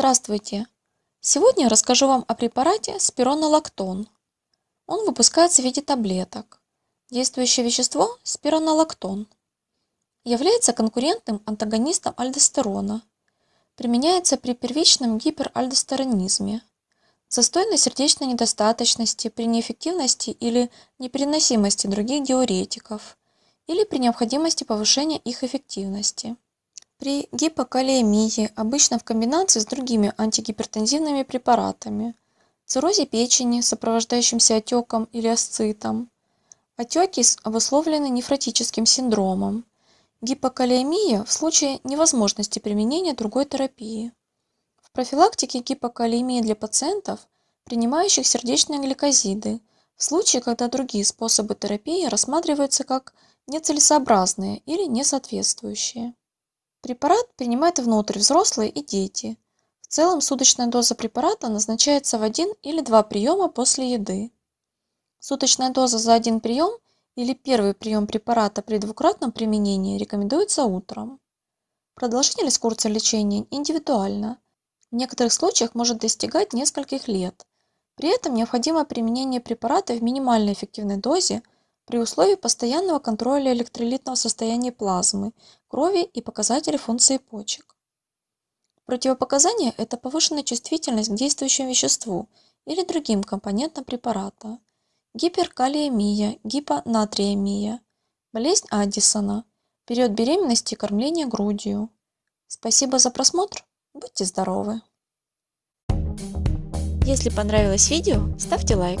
Здравствуйте! Сегодня я расскажу вам о препарате спиронолактон. Он выпускается в виде таблеток. Действующее вещество – спиронолактон. Является конкурентным антагонистом альдостерона. Применяется при первичном гиперальдостеронизме, застойной сердечной недостаточности, при неэффективности или непереносимости других диуретиков или при необходимости повышения их эффективности при гипокалиемии, обычно в комбинации с другими антигипертензивными препаратами, циррозе печени, сопровождающимся отеком или асцитом. Отеки обусловлены нефротическим синдромом. Гипокалиемия в случае невозможности применения другой терапии. В профилактике гипокалиемии для пациентов, принимающих сердечные гликозиды, в случае, когда другие способы терапии рассматриваются как нецелесообразные или несоответствующие. Препарат принимают внутрь взрослые и дети. В целом суточная доза препарата назначается в один или два приема после еды. Суточная доза за один прием или первый прием препарата при двукратном применении рекомендуется утром. Продолжительность курса лечения индивидуальна. В некоторых случаях может достигать нескольких лет. При этом необходимо применение препарата в минимальной эффективной дозе – при условии постоянного контроля электролитного состояния плазмы, крови и показателей функции почек. Противопоказание – это повышенная чувствительность к действующему веществу или другим компонентам препарата, гиперкалиемия, гипонатриемия, болезнь Аддисона, период беременности и кормления грудью. Спасибо за просмотр, будьте здоровы! Если понравилось видео, ставьте лайк.